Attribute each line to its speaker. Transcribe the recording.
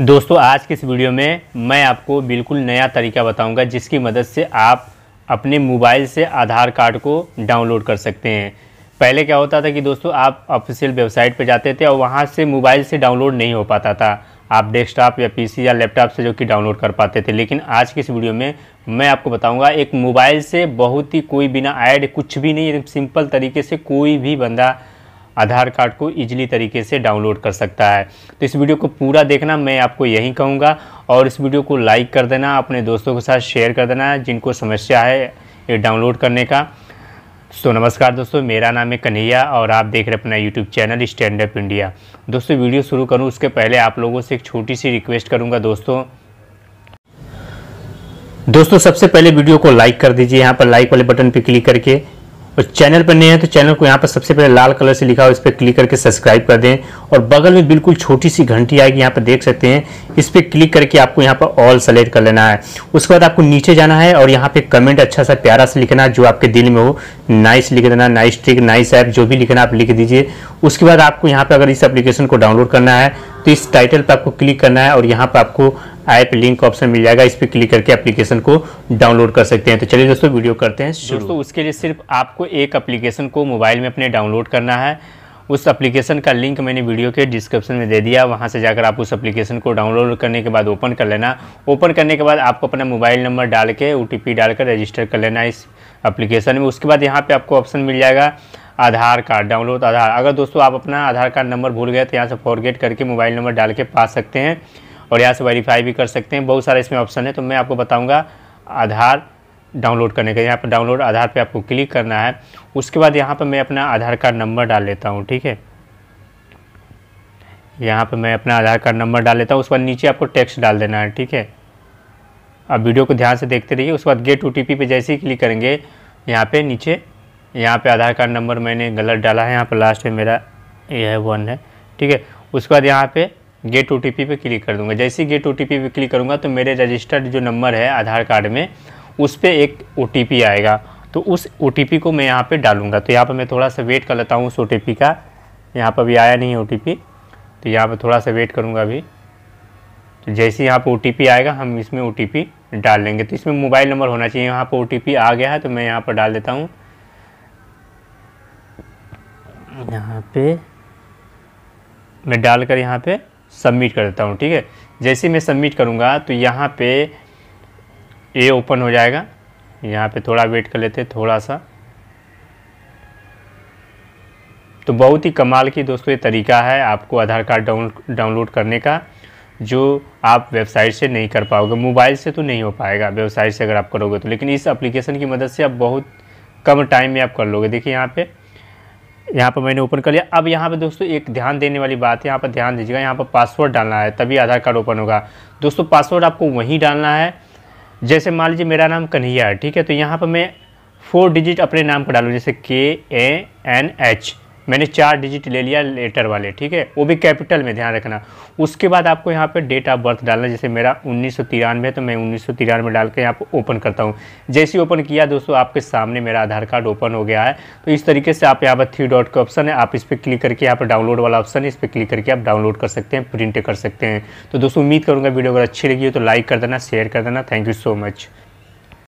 Speaker 1: दोस्तों आज के इस वीडियो में मैं आपको बिल्कुल नया तरीका बताऊंगा जिसकी मदद से आप अपने मोबाइल से आधार कार्ड को डाउनलोड कर सकते हैं पहले क्या होता था कि दोस्तों आप ऑफिशियल वेबसाइट पर जाते थे और वहाँ से मोबाइल से डाउनलोड नहीं हो पाता था आप डेस्कटॉप या पीसी या लैपटॉप से जो कि डाउनलोड कर पाते थे लेकिन आज के इस वीडियो में मैं आपको बताऊंगा एक मोबाइल से बहुत ही कोई बिना ऐड कुछ भी नहीं सिंपल तरीके से कोई भी बंदा आधार कार्ड को ईजिली तरीके से डाउनलोड कर सकता है तो इस वीडियो को पूरा देखना मैं आपको यही कहूँगा और इस वीडियो को लाइक कर देना अपने दोस्तों के साथ शेयर कर देना जिनको समस्या है ये डाउनलोड करने का सो तो so, नमस्कार दोस्तों मेरा नाम है कन्हैया और आप देख रहे अपना YouTube channel stand up India दोस्तों वीडियो शुरू करूं उसके पहले आप लोगों से एक छोटी सी रिक्वेस्ट करूंगा दोस्तों दोस्तों सबसे पहले वीडियो को लाइक कर दीजिए यहाँ पर लाइक वाले बटन पर क्लिक करके और चैनल पर नए हैं तो चैनल को यहाँ पर सबसे पहले लाल कलर से लिखा हो इस पर क्लिक करके सब्सक्राइब कर दें और बगल में बिल्कुल छोटी सी घंटी आएगी यहाँ पर देख सकते हैं इस पर क्लिक करके आपको यहाँ पर ऑल सेलेक्ट कर लेना है उसके बाद आपको नीचे जाना है और यहाँ पे कमेंट अच्छा सा प्यारा से लिखना है जो आपके दिल में हो नाइस लिख देना नाइस ट्रिक नाइस ऐप जो भी लिखना आप लिख दीजिए उसके बाद आपको यहाँ पर अगर इस एप्लीकेशन को डाउनलोड करना है तो इस टाइटल पर आपको क्लिक करना है और यहाँ पर आपको ऐप लिंक ऑप्शन मिल जाएगा इस पर क्लिक करके एप्लीकेशन को डाउनलोड कर सकते हैं तो चलिए दोस्तों वीडियो करते हैं दोस्तों उसके लिए सिर्फ आपको एक एप्लीकेशन को मोबाइल में अपने डाउनलोड करना है उस एप्लीकेशन का लिंक मैंने वीडियो के डिस्क्रिप्शन में दे दिया वहाँ से जाकर आप उस एप्लीकेशन को डाउनलोड करने के बाद ओपन कर लेना ओपन करने के बाद आपको अपना मोबाइल नंबर डाल के ओ डालकर रजिस्टर कर लेना इस एप्लीकेशन में उसके बाद यहाँ पर आपको ऑप्शन मिल जाएगा आधार कार्ड डाउनलोड आधार अगर दोस्तों आप अपना आधार कार्ड नंबर भूल गए तो यहाँ से फॉरगेट करके मोबाइल नंबर डाल के पा सकते हैं और यहाँ से वेरीफाई भी कर सकते हैं बहुत सारे इसमें ऑप्शन है तो मैं आपको बताऊँगा आधार डाउनलोड करने का यहाँ पर डाउनलोड आधार पर आपको क्लिक करना है उसके बाद यहाँ पर मैं अपना आधार कार्ड नंबर डाल लेता हूँ ठीक है यहाँ पर मैं अपना आधार कार्ड नंबर डाल लेता हूँ उसके बाद नीचे आपको टेक्स्ट डाल देना है ठीक है अब वीडियो को ध्यान से देखते रहिए उसके बाद गेट ओ टी पे जैसे ही क्लिक करेंगे यहाँ पे नीचे यहाँ पे आधार कार्ड नंबर मैंने गलत डाला है यहाँ पर लास्ट में मेरा ये है वन है ठीक है उसके बाद यहाँ पे गेट ओ टी पे क्लिक कर दूंगा जैसे ही गेट ओ टी पे क्लिक करूँगा तो मेरे रजिस्टर्ड जो नंबर है आधार कार्ड में उस पर एक ओ आएगा तो उस ओ को मैं यहाँ पर डालूंगा तो यहाँ पर मैं थोड़ा सा वेट कर लेता हूँ उस ओ का यहाँ पर अभी आया नहीं ओ तो यहाँ पर थोड़ा सा वेट करूँगा अभी तो जैसे यहाँ पर ओ आएगा हम इसमें ओ डाल लेंगे तो इसमें मोबाइल नंबर होना चाहिए यहाँ पर ओ आ गया है तो मैं यहाँ पर डाल देता हूँ यहाँ पे मैं डाल कर यहाँ पे सबमिट कर देता हूँ ठीक है जैसे मैं सबमिट करूँगा तो यहाँ पे ए ओपन हो जाएगा यहाँ पे थोड़ा वेट कर लेते थोड़ा सा तो बहुत ही कमाल की दोस्तों ये तरीका है आपको आधार कार्ड डाउन डाउनलोड करने का जो आप वेबसाइट से नहीं कर पाओगे मोबाइल से तो नहीं हो पाएगा वेबसाइट से अगर आप करोगे तो लेकिन इस एप्लीकेशन की मदद से आप बहुत कम टाइम में आप कर लोगे देखिए यहाँ पर यहाँ पर मैंने ओपन कर लिया अब यहाँ पर दोस्तों एक ध्यान देने वाली बात है यहाँ पर ध्यान दीजिएगा यहाँ पर पासवर्ड डालना है तभी आधार कार्ड ओपन होगा दोस्तों पासवर्ड आपको वहीं डालना है जैसे मान लीजिए मेरा नाम कन्हैया है ठीक है तो यहाँ पर मैं फोर डिजिट अपने नाम का डालूँ जैसे के ए एन एच मैंने चार डिजिट ले लिया लेटर वाले ठीक है वो भी कैपिटल में ध्यान रखना उसके बाद आपको यहाँ पे डेट ऑफ बर्थ डालना जैसे मेरा उन्नीस है तो मैं उन्नीस सौ डाल के यहाँ पर ओपन करता हूँ जैसे ओपन किया दोस्तों आपके सामने मेरा आधार कार्ड ओपन हो गया है तो इस तरीके से आप यहाँ पर थ्री डॉट का ऑप्शन है आप इस पर क्लिक करके यहाँ पर डाउनलोड वाला ऑप्शन है इस पर क्लिक करके आप डाउनलोड कर सकते हैं प्रिंट कर सकते हैं तो दोस्तों उम्मीद करूँगा वीडियो अगर अच्छी लगी हो तो लाइक कर देना शेयर कर देना थैंक यू सो मच